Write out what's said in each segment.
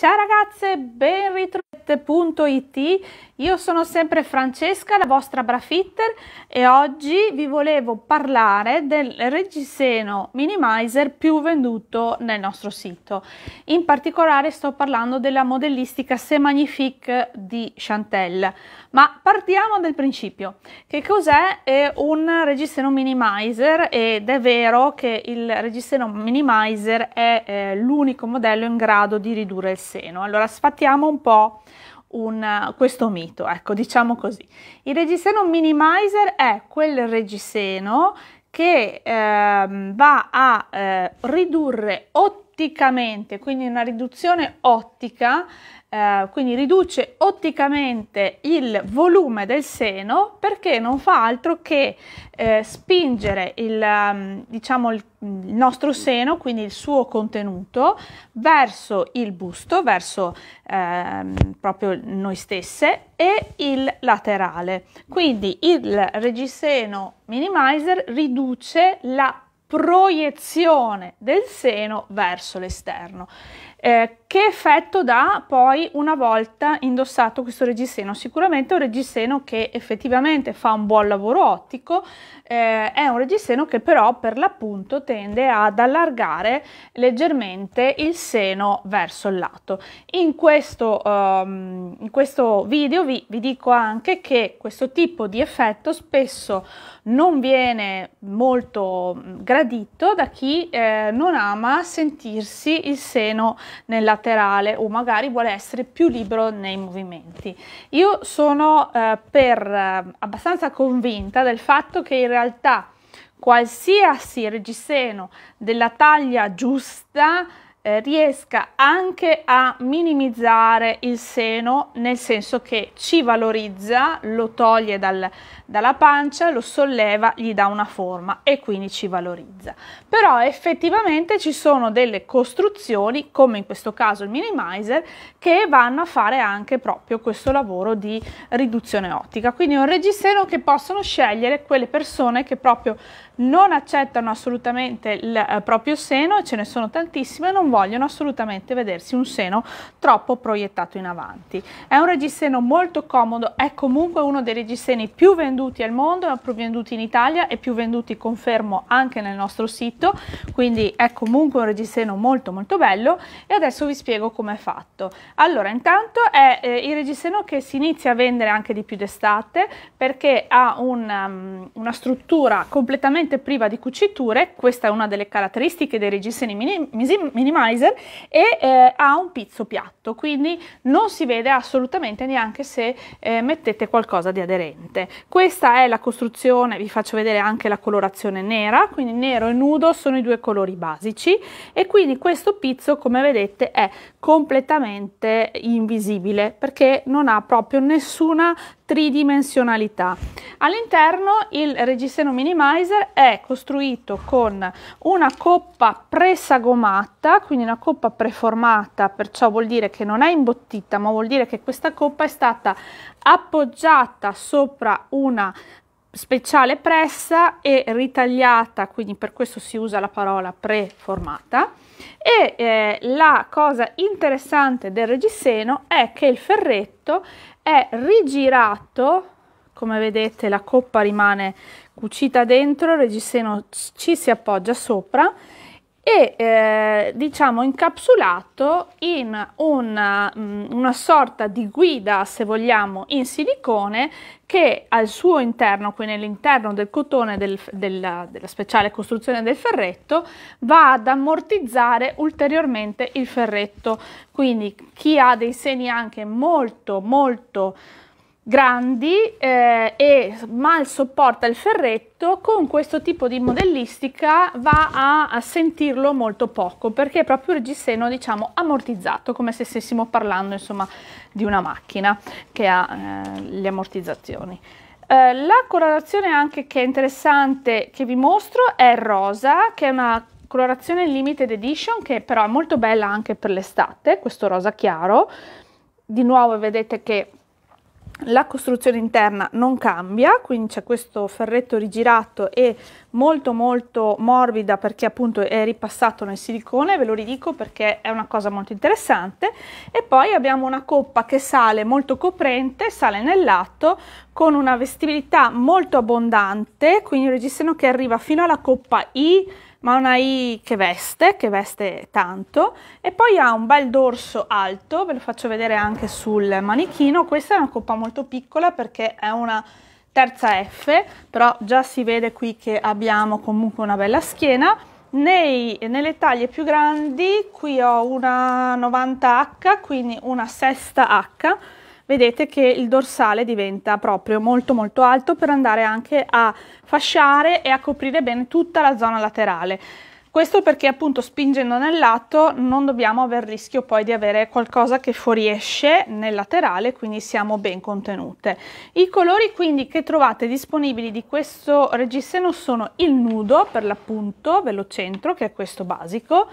Ciao ragazze, ben ritrovate.it, io sono sempre Francesca, la vostra Brafitter e oggi vi volevo parlare del reggiseno minimizer più venduto nel nostro sito. In particolare sto parlando della modellistica Se Magnifique di Chantel, ma partiamo dal principio. Che cos'è? È un reggiseno minimizer ed è vero che il reggiseno minimizer è eh, l'unico modello in grado di ridurre il seno. Allora sfattiamo un po' un, questo mito, ecco, diciamo così. Il reggiseno minimizer è quel reggiseno che eh, va a eh, ridurre otticamente, quindi una riduzione ottica eh, quindi riduce otticamente il volume del seno perché non fa altro che eh, spingere il, ehm, diciamo, il, nostro seno, quindi il suo contenuto, verso il busto, verso eh, proprio noi stesse e il laterale. Quindi il reggiseno minimizer riduce la proiezione del seno verso l'esterno. Eh, che effetto dà poi una volta indossato questo reggiseno? Sicuramente è un reggiseno che effettivamente fa un buon lavoro ottico, eh, è un reggiseno che però per l'appunto tende ad allargare leggermente il seno verso il lato. In questo, um, in questo video vi, vi dico anche che questo tipo di effetto spesso non viene molto gradito da chi eh, non ama sentirsi il seno nella laterale o magari vuole essere più libero nei movimenti. Io sono eh, per, eh, abbastanza convinta del fatto che in realtà qualsiasi reggiseno della taglia giusta eh, riesca anche a minimizzare il seno nel senso che ci valorizza, lo toglie dal, dalla pancia, lo solleva, gli dà una forma e quindi ci valorizza. Però effettivamente ci sono delle costruzioni, come in questo caso il minimizer, che vanno a fare anche proprio questo lavoro di riduzione ottica. Quindi è un reggiseno che possono scegliere quelle persone che proprio non accettano assolutamente il eh, proprio seno, e ce ne sono tantissime, non vogliono assolutamente vedersi un seno troppo proiettato in avanti. È un reggiseno molto comodo, è comunque uno dei reggiseni più venduti venduti al mondo, ma più venduti in Italia e più venduti, confermo, anche nel nostro sito, quindi è comunque un reggiseno molto molto bello e adesso vi spiego come è fatto. Allora, intanto è eh, il reggiseno che si inizia a vendere anche di più d'estate perché ha un, um, una struttura completamente priva di cuciture, questa è una delle caratteristiche dei reggiseni mini, minimizer e eh, ha un pizzo piatto, quindi non si vede assolutamente neanche se eh, mettete qualcosa di aderente. Questo questa è la costruzione, vi faccio vedere anche la colorazione nera, quindi nero e nudo sono i due colori basici e quindi questo pizzo come vedete è completamente invisibile perché non ha proprio nessuna tridimensionalità. All'interno il reggiseno minimizer è costruito con una coppa presagomata, quindi una coppa preformata, perciò vuol dire che non è imbottita, ma vuol dire che questa coppa è stata appoggiata sopra una speciale pressa e ritagliata, quindi per questo si usa la parola preformata e eh, la cosa interessante del reggiseno è che il ferretto è rigirato, come vedete la coppa rimane cucita dentro, il reggiseno ci si appoggia sopra e eh, diciamo incapsulato in una, mm, una, sorta di guida, se vogliamo, in silicone che al suo interno, quindi all'interno del cotone del, della, della speciale costruzione del ferretto, va ad ammortizzare ulteriormente il ferretto. Quindi chi ha dei seni anche molto molto grandi eh, e mal sopporta il ferretto, con questo tipo di modellistica va a, a sentirlo molto poco perché è proprio il reggiseno diciamo ammortizzato come se stessimo parlando insomma di una macchina che ha eh, le ammortizzazioni. Eh, la colorazione anche che è interessante che vi mostro è rosa che è una colorazione limited edition che però è molto bella anche per l'estate, questo rosa chiaro. Di nuovo vedete che la costruzione interna non cambia, quindi c'è questo ferretto rigirato e molto molto morbida perché appunto è ripassato nel silicone, ve lo ridico perché è una cosa molto interessante e poi abbiamo una coppa che sale molto coprente, sale nel lato con una vestibilità molto abbondante, quindi un reggiseno che arriva fino alla coppa I ma una I che veste, che veste tanto, e poi ha un bel dorso alto, ve lo faccio vedere anche sul manichino, questa è una coppa molto piccola perché è una terza F, però già si vede qui che abbiamo comunque una bella schiena, nei, nelle taglie più grandi qui ho una 90H, quindi una sesta H, vedete che il dorsale diventa proprio molto molto alto per andare anche a fasciare e a coprire bene tutta la zona laterale. Questo perché appunto spingendo nel lato non dobbiamo aver rischio poi di avere qualcosa che fuoriesce nel laterale, quindi siamo ben contenute. I colori quindi che trovate disponibili di questo reggiseno sono il nudo per l'appunto, ve lo centro, che è questo basico,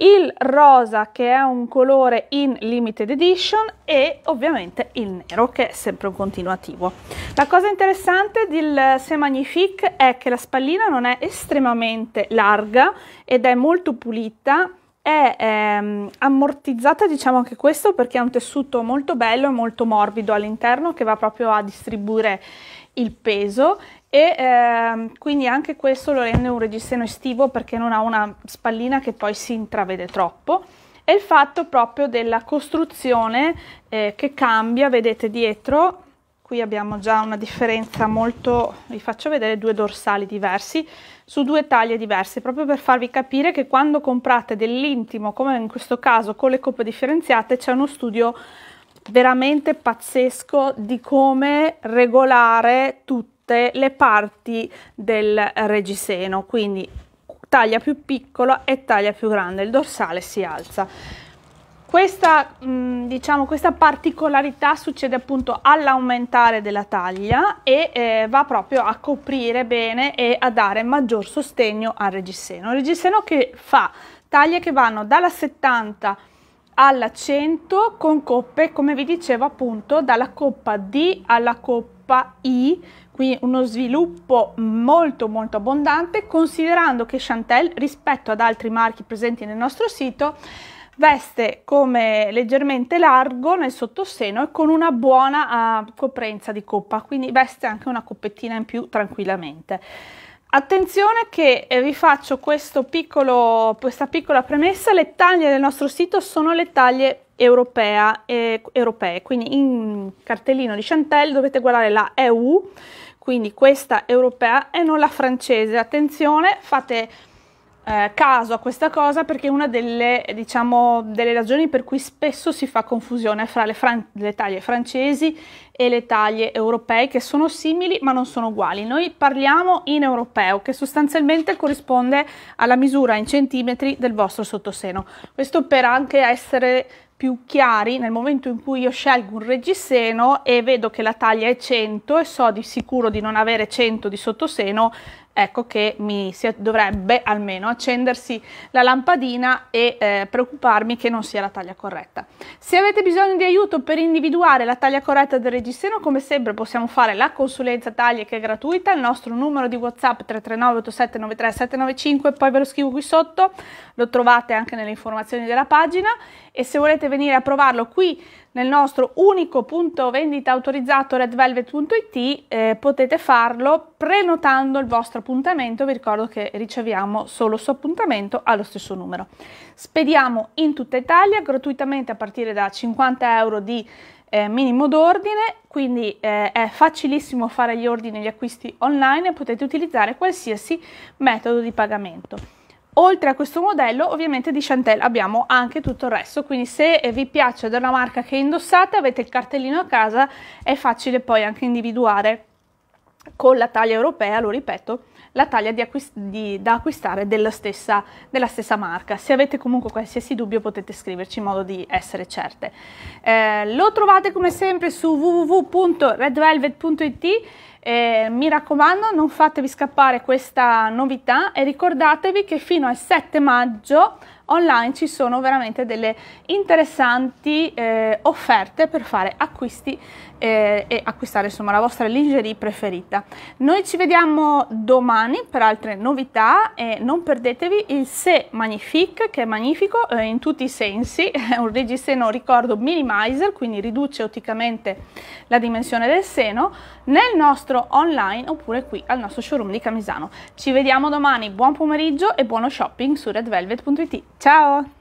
il rosa che è un colore in limited edition e ovviamente il nero che è sempre un continuativo. La cosa interessante del eh, Se Magnifique è che la spallina non è estremamente larga ed è molto pulita, è ehm, ammortizzata diciamo anche questo perché è un tessuto molto bello e molto morbido all'interno che va proprio a distribuire il peso e eh, quindi anche questo lo rende un reggiseno estivo perché non ha una spallina che poi si intravede troppo e il fatto proprio della costruzione eh, che cambia vedete dietro qui abbiamo già una differenza molto vi faccio vedere due dorsali diversi su due taglie diverse proprio per farvi capire che quando comprate dell'intimo come in questo caso con le coppe differenziate c'è uno studio veramente pazzesco di come regolare tutto tutte le parti del reggiseno, quindi taglia più piccola e taglia più grande, il dorsale si alza. Questa, diciamo, questa particolarità succede appunto all'aumentare della taglia e eh, va proprio a coprire bene e a dare maggior sostegno al reggiseno. Il reggiseno che fa taglie che vanno dalla 70 alla 100 con coppe, come vi dicevo appunto, dalla coppa D alla coppa I, qui uno sviluppo molto molto abbondante considerando che Chantel rispetto ad altri marchi presenti nel nostro sito veste come leggermente largo nel sottoseno e con una buona uh, coprenza di coppa, quindi veste anche una coppettina in più tranquillamente. Attenzione che eh, vi faccio piccolo, questa piccola premessa, le taglie del nostro sito sono le taglie europea, eh, europee, quindi in cartellino di Chantel dovete guardare la EU quindi questa europea e non la francese. Attenzione, fate eh, caso a questa cosa perché è una delle, diciamo, delle, ragioni per cui spesso si fa confusione fra le, fran- le taglie francesi e le taglie europee che sono simili ma non sono uguali. Noi parliamo in europeo che sostanzialmente corrisponde alla misura in centimetri del vostro sottoseno. Questo per anche essere più chiari nel momento in cui io scelgo un reggiseno e vedo che la taglia è 100 e so di sicuro di non avere 100 di sottoseno, ecco che mi si dovrebbe almeno accendersi la lampadina e eh, preoccuparmi che non sia la taglia corretta. Se avete bisogno di aiuto per individuare la taglia corretta del reggiseno, come sempre possiamo fare la consulenza taglie che è gratuita, il nostro numero di WhatsApp 339 87 795, poi ve lo scrivo qui sotto, lo trovate anche nelle informazioni della pagina e se volete venire a provarlo qui nel nostro unico punto vendita autorizzato redvelvet.it eh, potete farlo prenotando il vostro appuntamento, vi ricordo che riceviamo solo su appuntamento allo stesso numero. Spediamo in tutta Italia gratuitamente a partire da 50 euro di eh, minimo d'ordine, quindi eh, è facilissimo fare gli ordini e gli acquisti online e potete utilizzare qualsiasi metodo di pagamento. Oltre a questo modello ovviamente di Chantel abbiamo anche tutto il resto, quindi se vi piace della marca che indossate avete il cartellino a casa, è facile poi anche individuare con la taglia europea, lo ripeto, la taglia di acquist di, da acquistare della stessa, della stessa, marca. Se avete comunque qualsiasi dubbio potete scriverci in modo di essere certe. Eh, lo trovate come sempre su www.redvelvet.it eh, mi raccomando, non fatevi scappare questa novità e ricordatevi che fino al 7 maggio online ci sono veramente delle interessanti eh, offerte per fare acquisti eh, e acquistare insomma la vostra lingerie preferita. Noi ci vediamo domani per altre novità e non perdetevi il Se Magnifique che è magnifico eh, in tutti i sensi, è un reggiseno ricordo minimizer quindi riduce otticamente la dimensione del seno nel nostro online oppure qui al nostro showroom di Camisano. Ci vediamo domani, buon pomeriggio e buono shopping su redvelvet.it. Ciao!